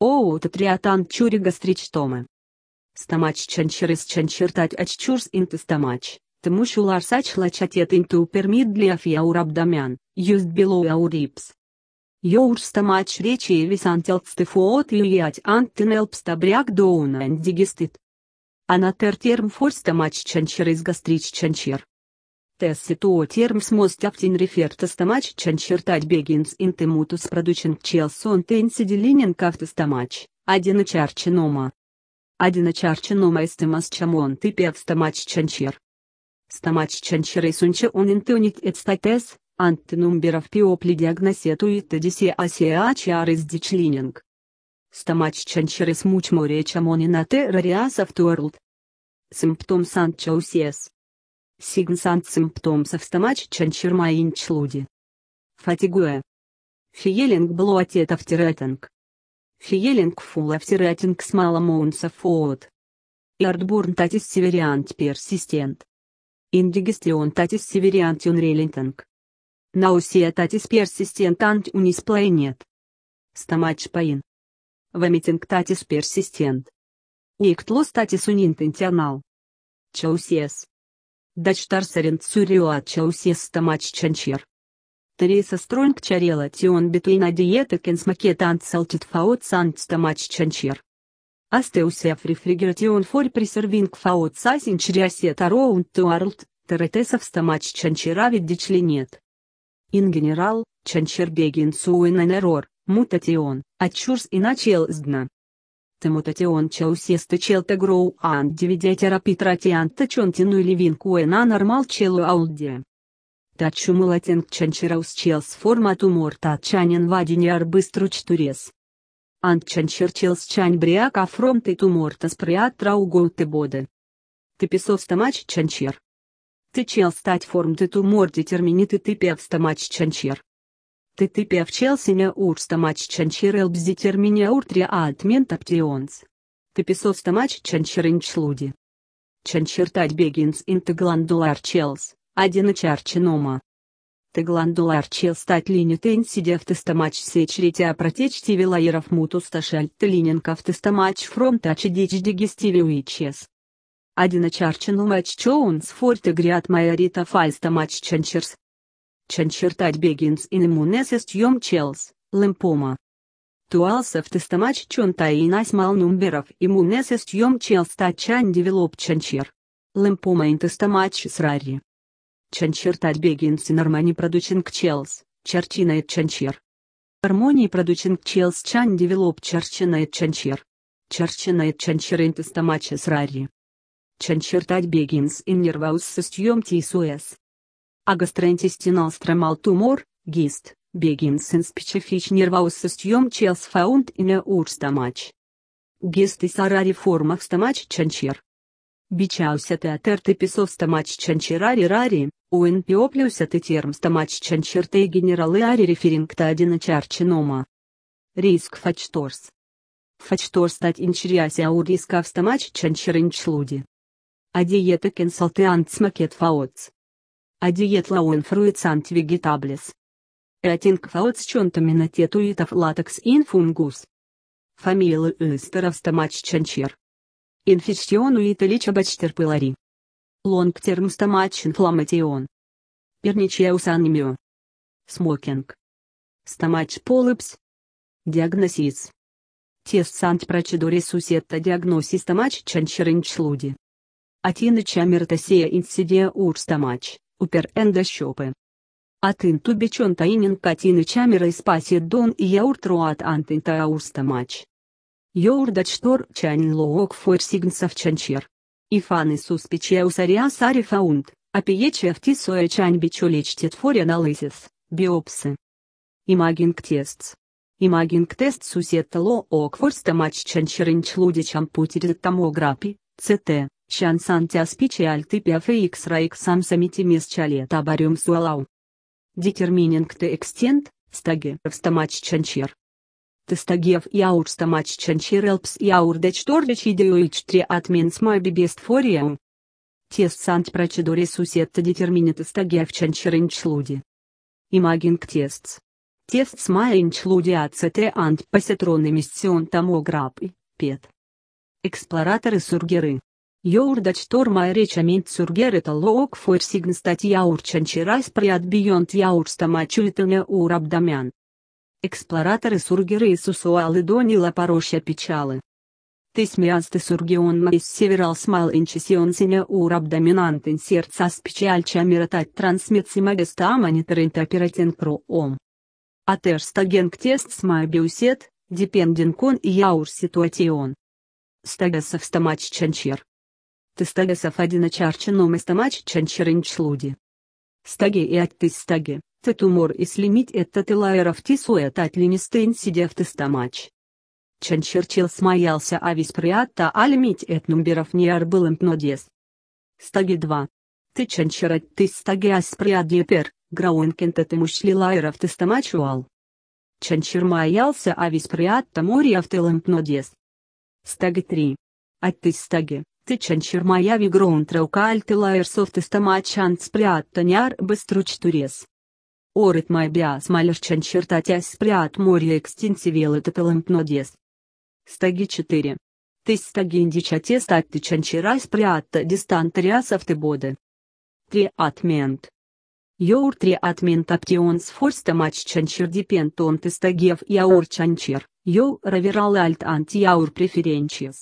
Оутатриатан чурига стричтомы. Стамач чанчирис чанчиртать аччурс интестамач, тому шуларсач лачатет инту пермид для фиаурабдамян, юст белоу аурипс. стамач речи и висантелцтефуот юять антинелпстабряк доуна андигистит. Анатер терм форстамач чанчир из гастрич чанчир. Tessituoterms most often refer to stomach chart begins in the mutus production cells on the insidelinian of the stomach, adenocarcinoma. Adenocarcinoma is the most common type of stomach cancer. Stomach cancer is on intonic its status, and the number of people diagnosed with the disease is declining. Stomach cancer is much more common in other areas of the world. Symptoms and causes Signs and symptoms of stomach cancer may include fatigue, feeling bloated after eating, feeling full after eating small amounts of food, heartburn that is severe and persistent, indigestion that is severe and unrelenting, nausea that is persistent and unexplained, stomach pain, vomiting that is persistent, weight loss that is unintentional, choices. Дачтар сарен цюриуатча усеста матч чанчер. Тереса стронг чарела тион битвина диета кенсмакет ансалтит фаот санцта матч чанчер. Астеусеф рефригератион фор пресервинг фаот сасин чрясет ароунд туарлт, теретесов стамач чанчера нет. Ингенерал, чанчербегин суэн энерор, мутатион, отчурс и начел с дна. Темутатионча усеста челта гроу ан дивидятера питратианта чонтину или винку ена нормал челу аудия. Тачу мылатенг чанчираус челс формату морта чанин вадиняр быструч турес. Ант чанчер челс чань бриак афром ты туморта сприат траугол ты боды. Ты песовста мач чанчер. Ты чел стать форм ты тумор детерминит и ты певста мач чанчер. Ты в Челсиня урста матч чанчирел бзитерминя уртрия атмент оптионс. Теписоста матч чанчиринч луди. Чанчиртать бегинс интегландулар челс, один чарчинома. Тегландулар челс тать лини тенсиде автостамач сечрите опротечь тиви лаеров мутусташаль тлиненка автостамач фром тачи дичь дигестиви уичес. Один чарчинома чоунс форте грят майорита файста матч чанчирс. Чанчертать begins in immunes ischium cells, lymphoma. Туалсов тестомач чонта и насмал нумберов иммунес ischium cells тачан девелоп чанчер. Лимпома интестомач срари. Чанчертать бегинс и нормани продученг челс чарчина и чанчер. Harmony продученг челс чан девелоп чарчина и чанчер. Чарчина и чанчер интестомач срари. Чанчертать и in nervous system тисуэс а гастроintestinal тумор, гист, GIST, begins in specific nervous system cells found in a ur stomach. GIST is a rare form of stomach cancer. Бичался ты от эртеписов стамач чанчерари рари, уэнпиоплюся ты терм стамач чанчерты генералы ари реферингта один чарчинома. Риск фачторс. Фачтор стать инчряся ау рискав стамач чанчеринчлуди. А диета консалтиант смакет фаоц а диетла уинфруитс антивегетаблис. Этинг на тетуитов латекс инфунгус. Фамилы эстеров стамач чанчер. Инфекциону италича бачтер пылари. Лонгтерм стамач инфламатион. Перничеус анемио. Смокинг. Стамач полыпс. Диагнозис. Тест сант процедуре сусетта диагнозис стамач чанчеринчлуди. Атина чамертасия инсидия урстамач. Упер Уперенда Щопы. От интубичон таинин катины чамера и спасет дон и яурт руат антин таурста мач. Йордач тор чанин лоок фойр сигнсов чанчер. Ифан Иисус печеус а арифаунд, апиече автисуэ чань бичулечтет форя налысис, биопсы. Имагинг тестс. Имагинг тест сусетта лоок форста мач чанчеринч лудичам путерит томограпи, ЦТ. Şansantea specialty pe fx exam samitimiscale tabarium sualau. Determining the extent, stage of stomach cancer. The stage of your stomach cancer helps your deci ideoici tre atmins my best for you. Test sant procedure susetta determine the stage of cancer in chludi. Imaging tests. Tests my in chludi ACT and positron emission tomography, PET. Эксплораторы-сургеры Jordač turmaireķamint sur Gereta Lok for signstāt jaurčančirais priat бионт jaurstamā čulitene urabdamян. Эксплораторы сургеры и Сусуалы Донила пороща печалы. Тысмиасты Сургионма из северал смал инчесионсиня ураб доминантен сердца с печальча миротать трансмитси магестама не тринтаператен круом. Атерстаген ктест сма биусет, дипенден кон и яур ситуатион. Стагасов стамач чанчер ты Тыстаге сафадина чарчином истамач чанчиринч луди. Стаге и от аттыс стаге, тетумор и слимить это ты ты тылаеров тисуэт а атлинистын сидев тыстамач. Чанчерчил смаялся а авис приатта альмить эт нумберов не арбылым пнодес. Стаги два Ты чанчерать ты стаги асприадепер, грауинкента ты мушли лаеров тыстамачуал. Чанчер маялся авис приатта мори автылым пнодес. Стаги 3. ты стаги, Tăci-n gruntra ca altela airsoft este maciant spre atăniar băstructures. Orât mai bea smalercen чертатя spre atmorie extinsivele tăpălânt nodies. Стаги 4. Ты стаги индичате стать тычанчера спре атта дистантаря боды. Три атмент. Йоур три атмент аптион с форста матч чанчер депент дипентон стагев яур чанчер, йоу раверал альт анти яур преференчес.